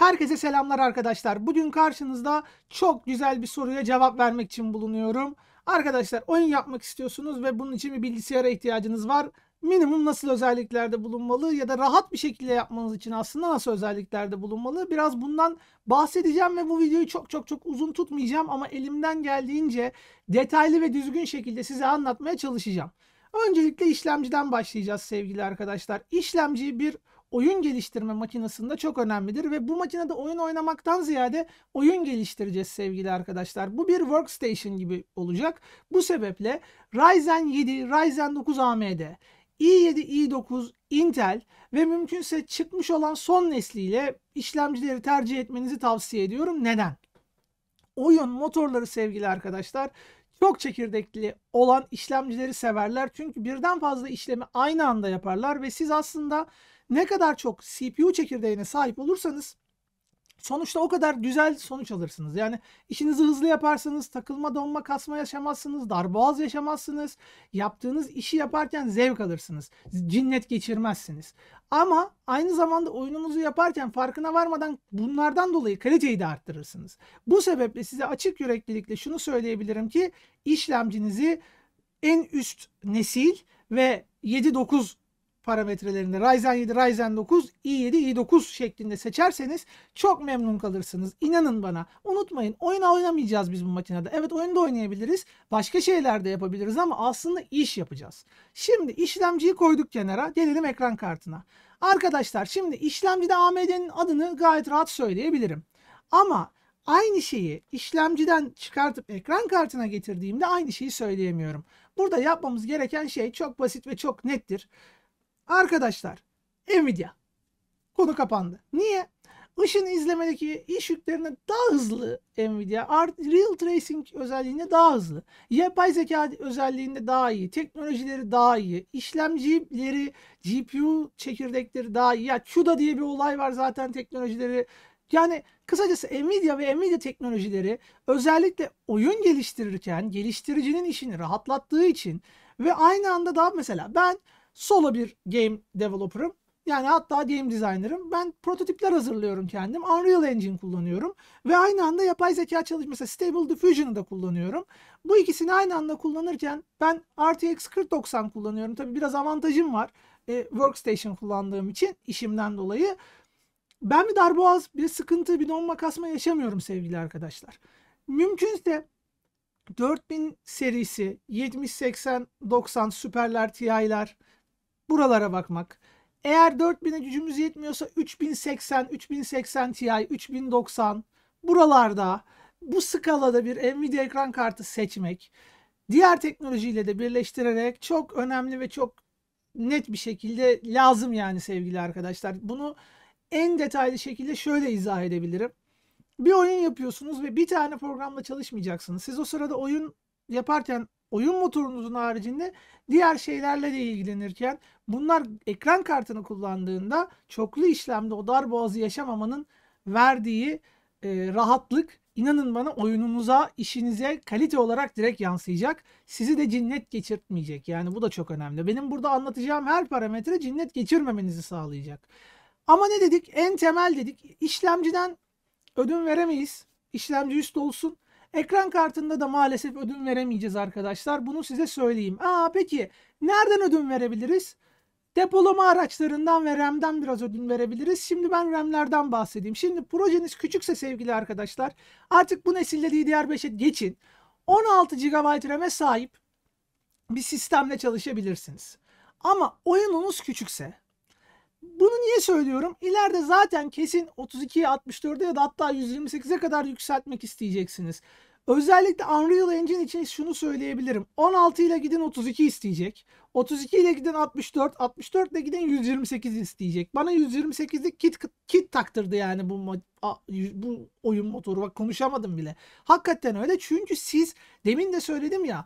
Herkese selamlar arkadaşlar. Bugün karşınızda çok güzel bir soruya cevap vermek için bulunuyorum. Arkadaşlar oyun yapmak istiyorsunuz ve bunun için bir bilgisayara ihtiyacınız var. Minimum nasıl özelliklerde bulunmalı ya da rahat bir şekilde yapmanız için aslında nasıl özelliklerde bulunmalı? Biraz bundan bahsedeceğim ve bu videoyu çok çok çok uzun tutmayacağım ama elimden geldiğince detaylı ve düzgün şekilde size anlatmaya çalışacağım. Öncelikle işlemciden başlayacağız sevgili arkadaşlar. İşlemci bir oyun geliştirme makinesinde çok önemlidir ve bu makinede oyun oynamaktan ziyade oyun geliştireceğiz sevgili arkadaşlar. Bu bir workstation gibi olacak. Bu sebeple Ryzen 7, Ryzen 9 AMD, i7, i9, Intel ve mümkünse çıkmış olan son nesliyle işlemcileri tercih etmenizi tavsiye ediyorum. Neden? Oyun motorları sevgili arkadaşlar çok çekirdekli olan işlemcileri severler. Çünkü birden fazla işlemi aynı anda yaparlar ve siz aslında ne kadar çok CPU çekirdeğine sahip olursanız sonuçta o kadar güzel sonuç alırsınız. Yani işinizi hızlı yaparsınız, takılma, donma, kasma yaşamazsınız, darboğaz yaşamazsınız. Yaptığınız işi yaparken zevk alırsınız. Cinnet geçirmezsiniz. Ama aynı zamanda oyununuzu yaparken farkına varmadan bunlardan dolayı kaliteyi de arttırırsınız. Bu sebeple size açık yüreklilikle şunu söyleyebilirim ki işlemcinizi en üst nesil ve 7-9 parametrelerinde Ryzen 7, Ryzen 9, i7, i9 şeklinde seçerseniz çok memnun kalırsınız. İnanın bana. Unutmayın oyuna oynamayacağız biz bu makinede. Evet oyunda oynayabiliriz. Başka şeyler de yapabiliriz ama aslında iş yapacağız. Şimdi işlemciyi koyduk kenara. Gelelim ekran kartına. Arkadaşlar şimdi işlemcide AMD'nin adını gayet rahat söyleyebilirim. Ama aynı şeyi işlemciden çıkartıp ekran kartına getirdiğimde aynı şeyi söyleyemiyorum. Burada yapmamız gereken şey çok basit ve çok nettir. Arkadaşlar Nvidia konu kapandı. Niye? Işın izlemedeki iş yüklerine daha hızlı Nvidia. Art, Real Tracing özelliğinde daha hızlı. Yapay zeka özelliğinde daha iyi. Teknolojileri daha iyi. İşlemcileri, GPU çekirdekleri daha iyi. Ya CUDA diye bir olay var zaten teknolojileri. Yani kısacası Nvidia ve Nvidia teknolojileri özellikle oyun geliştirirken geliştiricinin işini rahatlattığı için ve aynı anda daha mesela ben solo bir game developer'ım. Yani hatta game designer'ım. Ben prototipler hazırlıyorum kendim. Unreal Engine kullanıyorum. Ve aynı anda yapay zeka çalışması Stable Diffusion'ı da kullanıyorum. Bu ikisini aynı anda kullanırken ben RTX 4090 kullanıyorum. Tabii biraz avantajım var. E, workstation kullandığım için işimden dolayı. Ben bir darboğaz, bir sıkıntı, bir donma kasma yaşamıyorum sevgili arkadaşlar. Mümkünse 4000 serisi, 70, 80, 90 süperler, TI'ler, Buralara bakmak. Eğer 4000'e gücümüz yetmiyorsa 3080, 3080 Ti, 3090 buralarda bu skalada bir Nvidia ekran kartı seçmek diğer teknolojiyle de birleştirerek çok önemli ve çok net bir şekilde lazım yani sevgili arkadaşlar. Bunu en detaylı şekilde şöyle izah edebilirim. Bir oyun yapıyorsunuz ve bir tane programla çalışmayacaksınız. Siz o sırada oyun yaparken oyun motorunuzun haricinde diğer şeylerle de ilgilenirken bunlar ekran kartını kullandığında çoklu işlemde o dar boğazı yaşamamanın verdiği e, rahatlık inanın bana oyununuza, işinize kalite olarak direkt yansıyacak. Sizi de cinnet geçirtmeyecek. Yani bu da çok önemli. Benim burada anlatacağım her parametre cinnet geçirmemenizi sağlayacak. Ama ne dedik? En temel dedik. İşlemciden ödün veremeyiz. İşlemci üst olsun. Ekran kartında da maalesef ödün veremeyeceğiz arkadaşlar. Bunu size söyleyeyim. Aa peki nereden ödün verebiliriz? Depolama araçlarından ve RAM'den biraz ödün verebiliriz. Şimdi ben RAM'lerden bahsedeyim. Şimdi projeniz küçükse sevgili arkadaşlar artık bu nesilde DDR5'e geçin. 16 GB RAM'e sahip bir sistemle çalışabilirsiniz. Ama oyununuz küçükse bunu niye söylüyorum? İleride zaten kesin 32'ye 64'e ya da hatta 128'e kadar yükseltmek isteyeceksiniz. Özellikle Unreal Engine için şunu söyleyebilirim. 16 ile gidin 32 isteyecek. 32 ile gidin 64, 64 ile gidin 128 isteyecek. Bana 128'lik kit kit taktırdı yani bu bu oyun motoru. Bak konuşamadım bile. Hakikaten öyle. Çünkü siz demin de söyledim ya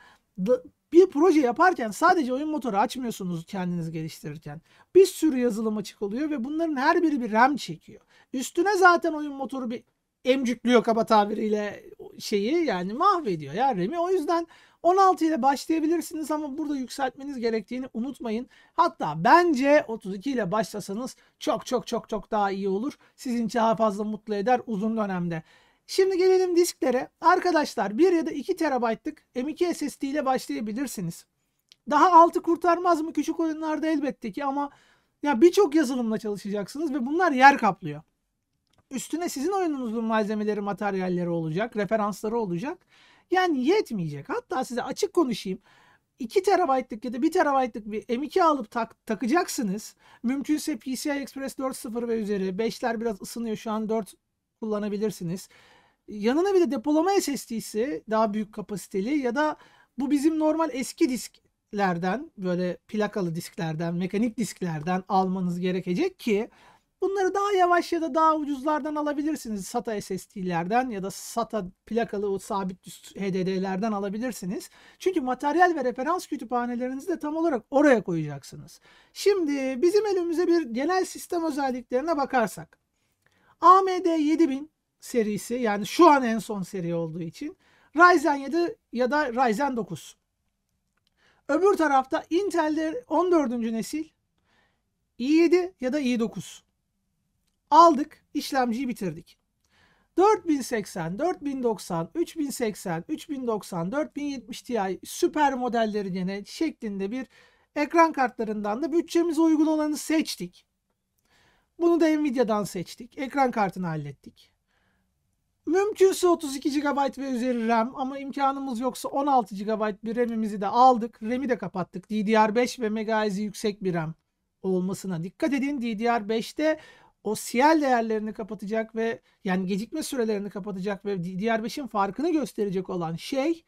bir proje yaparken sadece oyun motoru açmıyorsunuz kendiniz geliştirirken. Bir sürü yazılım açık oluyor ve bunların her biri bir RAM çekiyor. Üstüne zaten oyun motoru bir emcüklüyor kaba tabiriyle şeyi yani mahvediyor ya RAM'i. O yüzden 16 ile başlayabilirsiniz ama burada yükseltmeniz gerektiğini unutmayın. Hatta bence 32 ile başlasanız çok çok çok çok daha iyi olur. Sizin için daha fazla mutlu eder uzun dönemde. Şimdi gelelim disklere. Arkadaşlar 1 ya da 2 terabaytlık 2 SSD ile başlayabilirsiniz. Daha altı kurtarmaz mı küçük oyunlarda elbette ki ama ya birçok yazılımla çalışacaksınız ve bunlar yer kaplıyor. Üstüne sizin oyununuzun malzemeleri, materyalleri olacak, referansları olacak. Yani yetmeyecek. Hatta size açık konuşayım. 2 terabaytlık ya da 1 terabaytlık bir M2 alıp tak, takacaksınız. Mümkünse PCI Express 4.0 ve üzeri. 5'ler biraz ısınıyor şu an 4 kullanabilirsiniz. Yanına bir de depolama SSD'si daha büyük kapasiteli ya da bu bizim normal eski disklerden böyle plakalı disklerden, mekanik disklerden almanız gerekecek ki bunları daha yavaş ya da daha ucuzlardan alabilirsiniz. SATA SSD'lerden ya da SATA plakalı o sabit HDD'lerden alabilirsiniz. Çünkü materyal ve referans kütüphanelerinizi de tam olarak oraya koyacaksınız. Şimdi bizim elimize bir genel sistem özelliklerine bakarsak. AMD 7000 serisi yani şu an en son seri olduğu için Ryzen 7 ya da Ryzen 9. Öbür tarafta Intel'de 14. nesil i7 ya da i9. Aldık, işlemciyi bitirdik. 4080, 4090, 3080, 3090, 4070 Ti süper modelleri gene şeklinde bir ekran kartlarından da bütçemize uygun olanı seçtik. Bunu da Nvidia'dan seçtik. Ekran kartını hallettik. Mümkünse 32 GB ve üzeri RAM ama imkanımız yoksa 16 GB bir RAM'imizi de aldık. RAM'i de kapattık. DDR5 ve megahertz'i yüksek bir RAM olmasına dikkat edin. DDR5'te o CL değerlerini kapatacak ve yani gecikme sürelerini kapatacak ve DDR5'in farkını gösterecek olan şey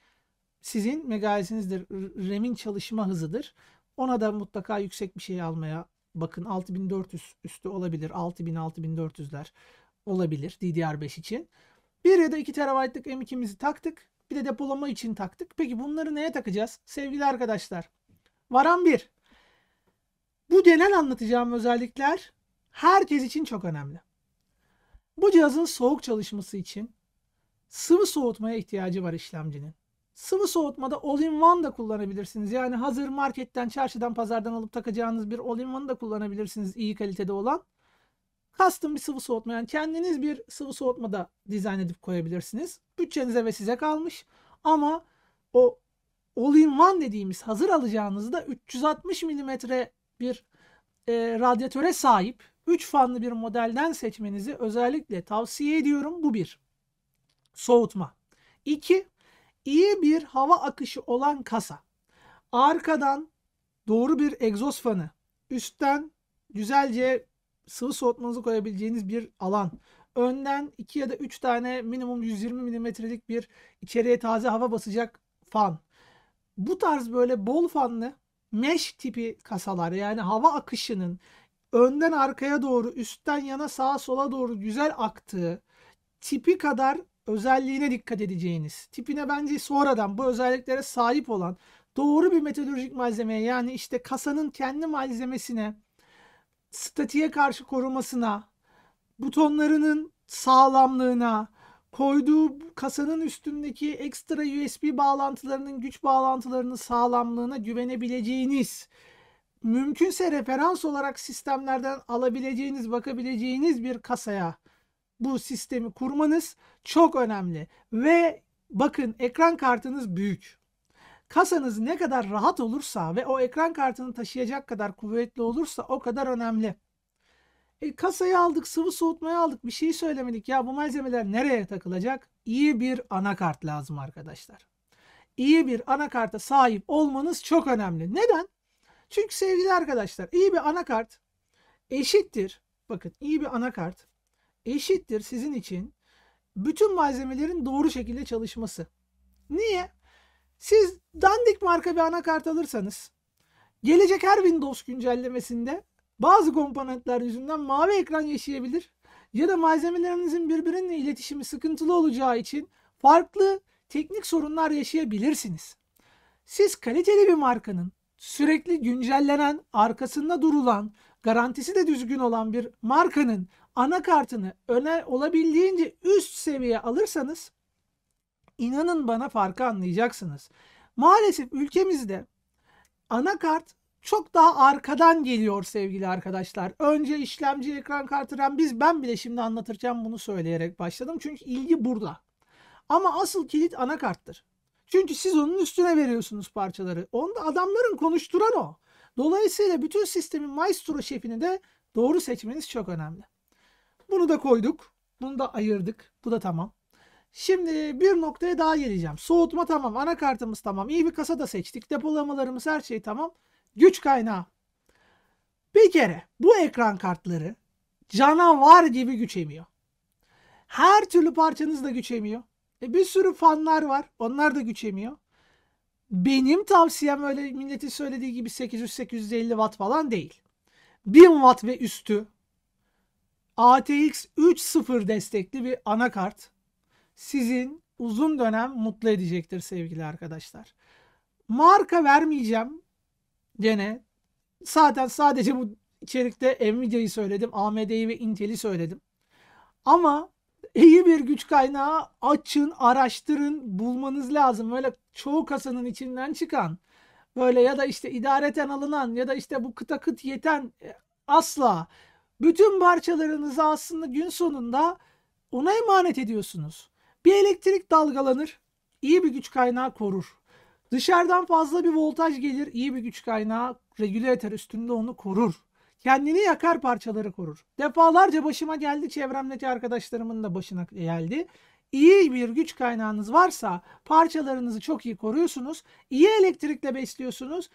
sizin megahertzinizdir. RAM'in çalışma hızıdır. Ona da mutlaka yüksek bir şey almaya bakın 6400 üstü olabilir. 6000 6400'ler olabilir DDR5 için. 1 ya da 2 terabaytlık M2'mizi taktık. Bir de depolama için taktık. Peki bunları neye takacağız? Sevgili arkadaşlar. Varan 1. Bu genel anlatacağım özellikler herkes için çok önemli. Bu cihazın soğuk çalışması için sıvı soğutmaya ihtiyacı var işlemcinin. Sıvı soğutmada all-in-one da kullanabilirsiniz. Yani hazır marketten, çarşıdan, pazardan alıp takacağınız bir all-in-one da kullanabilirsiniz iyi kalitede olan. Custom bir sıvı soğutma yani kendiniz bir sıvı soğutma da dizayn edip koyabilirsiniz. Bütçenize ve size kalmış. Ama o all-in-one dediğimiz hazır alacağınızda 360 mm bir e, radyatöre sahip 3 fanlı bir modelden seçmenizi özellikle tavsiye ediyorum. Bu bir. Soğutma. 2. İyi bir hava akışı olan kasa. Arkadan doğru bir egzoz fanı. Üstten güzelce sıvı soğutmanızı koyabileceğiniz bir alan. Önden 2 ya da 3 tane minimum 120 milimetrelik bir içeriye taze hava basacak fan. Bu tarz böyle bol fanlı mesh tipi kasalar yani hava akışının önden arkaya doğru üstten yana sağa sola doğru güzel aktığı tipi kadar özelliğine dikkat edeceğiniz, tipine bence sonradan bu özelliklere sahip olan doğru bir metalürjik malzemeye yani işte kasanın kendi malzemesine statiğe karşı korumasına, butonlarının sağlamlığına, koyduğu kasanın üstündeki ekstra USB bağlantılarının güç bağlantılarının sağlamlığına güvenebileceğiniz, mümkünse referans olarak sistemlerden alabileceğiniz, bakabileceğiniz bir kasaya bu sistemi kurmanız çok önemli. Ve bakın ekran kartınız büyük. Kasanız ne kadar rahat olursa ve o ekran kartını taşıyacak kadar kuvvetli olursa o kadar önemli. E, kasayı aldık, sıvı soğutmayı aldık, bir şey söylemedik. Ya bu malzemeler nereye takılacak? İyi bir anakart lazım arkadaşlar. İyi bir anakarta sahip olmanız çok önemli. Neden? Çünkü sevgili arkadaşlar iyi bir anakart eşittir. Bakın iyi bir anakart eşittir sizin için bütün malzemelerin doğru şekilde çalışması. Niye? Siz dandik marka bir anakart alırsanız gelecek her Windows güncellemesinde bazı komponentler yüzünden mavi ekran yaşayabilir ya da malzemelerinizin birbirinin iletişimi sıkıntılı olacağı için farklı teknik sorunlar yaşayabilirsiniz. Siz kaliteli bir markanın sürekli güncellenen, arkasında durulan, garantisi de düzgün olan bir markanın anakartını öne olabildiğince üst seviye alırsanız inanın bana farkı anlayacaksınız. Maalesef ülkemizde anakart çok daha arkadan geliyor sevgili arkadaşlar. Önce işlemci ekran kartı RAM biz ben bile şimdi anlatırken bunu söyleyerek başladım. Çünkü ilgi burada. Ama asıl kilit anakarttır. Çünkü siz onun üstüne veriyorsunuz parçaları. Onda adamların konuşturan o. Dolayısıyla bütün sistemin maestro şefini de doğru seçmeniz çok önemli. Bunu da koyduk. Bunu da ayırdık. Bu da tamam. Şimdi bir noktaya daha geleceğim. Soğutma tamam, anakartımız tamam, iyi bir kasa da seçtik, depolamalarımız her şey tamam. Güç kaynağı. Bir kere bu ekran kartları canavar gibi güç emiyor. Her türlü parçanız da güç emiyor. E bir sürü fanlar var. Onlar da güç emiyor. Benim tavsiyem öyle milletin söylediği gibi 800-850 watt falan değil. 1000 watt ve üstü ATX 3.0 destekli bir anakart sizin uzun dönem mutlu edecektir sevgili arkadaşlar. Marka vermeyeceğim gene. Zaten sadece bu içerikte Nvidia'yı söyledim, AMD'yi ve Intel'i söyledim. Ama iyi bir güç kaynağı açın, araştırın, bulmanız lazım. Böyle çoğu kasanın içinden çıkan böyle ya da işte idareten alınan ya da işte bu kıta kıt yeten e, asla bütün parçalarınızı aslında gün sonunda ona emanet ediyorsunuz. Bir elektrik dalgalanır, iyi bir güç kaynağı korur. Dışarıdan fazla bir voltaj gelir, iyi bir güç kaynağı regülatör üstünde onu korur. Kendini yakar parçaları korur. Defalarca başıma geldi, çevremdeki arkadaşlarımın da başına geldi. İyi bir güç kaynağınız varsa parçalarınızı çok iyi koruyorsunuz. iyi elektrikle besliyorsunuz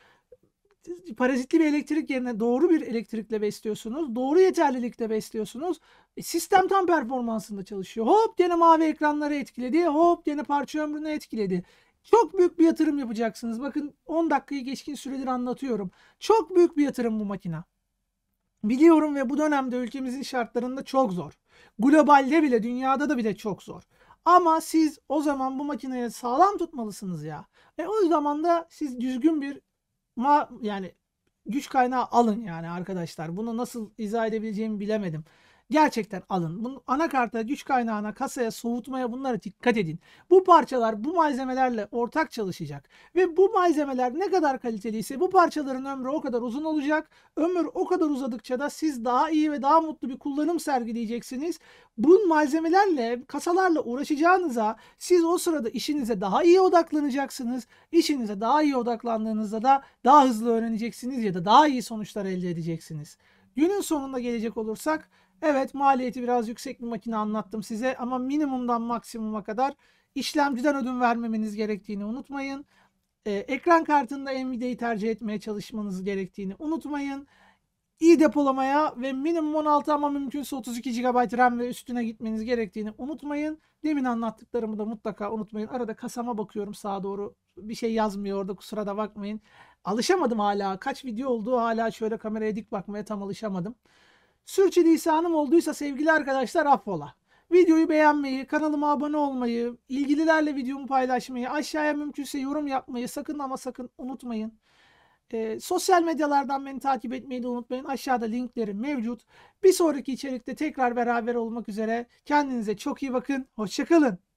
parazitli bir elektrik yerine doğru bir elektrikle besliyorsunuz. Doğru yeterlilikle besliyorsunuz. E, sistem tam performansında çalışıyor. Hop gene mavi ekranları etkiledi. Hop gene parça ömrünü etkiledi. Çok büyük bir yatırım yapacaksınız. Bakın 10 dakikayı geçkin süredir anlatıyorum. Çok büyük bir yatırım bu makina. Biliyorum ve bu dönemde ülkemizin şartlarında çok zor. Globalde bile dünyada da bile çok zor. Ama siz o zaman bu makineyi sağlam tutmalısınız ya. E o zaman da siz düzgün bir ma yani güç kaynağı alın yani arkadaşlar. Bunu nasıl izah edebileceğimi bilemedim. Gerçekten alın. Bunu anakarta, güç kaynağına, kasaya, soğutmaya bunlara dikkat edin. Bu parçalar bu malzemelerle ortak çalışacak. Ve bu malzemeler ne kadar kaliteliyse bu parçaların ömrü o kadar uzun olacak. Ömür o kadar uzadıkça da siz daha iyi ve daha mutlu bir kullanım sergileyeceksiniz. Bu malzemelerle, kasalarla uğraşacağınıza siz o sırada işinize daha iyi odaklanacaksınız. İşinize daha iyi odaklandığınızda da daha hızlı öğreneceksiniz ya da daha iyi sonuçlar elde edeceksiniz. Günün sonunda gelecek olursak Evet maliyeti biraz yüksek bir makine anlattım size ama minimumdan maksimuma kadar işlemciden ödün vermemeniz gerektiğini unutmayın. Ee, ekran kartında Nvidia'yı tercih etmeye çalışmanız gerektiğini unutmayın. İyi depolamaya ve minimum 16 ama mümkünse 32 GB RAM ve üstüne gitmeniz gerektiğini unutmayın. Demin anlattıklarımı da mutlaka unutmayın. Arada kasama bakıyorum sağa doğru. Bir şey yazmıyor orada kusura da bakmayın. Alışamadım hala. Kaç video oldu hala şöyle kameraya dik bakmaya tam alışamadım. Sürçülisanım olduysa sevgili arkadaşlar affola. Videoyu beğenmeyi, kanalıma abone olmayı, ilgililerle videomu paylaşmayı, aşağıya mümkünse yorum yapmayı sakın ama sakın unutmayın. E, sosyal medyalardan beni takip etmeyi de unutmayın. Aşağıda linklerim mevcut. Bir sonraki içerikte tekrar beraber olmak üzere. Kendinize çok iyi bakın. Hoşçakalın.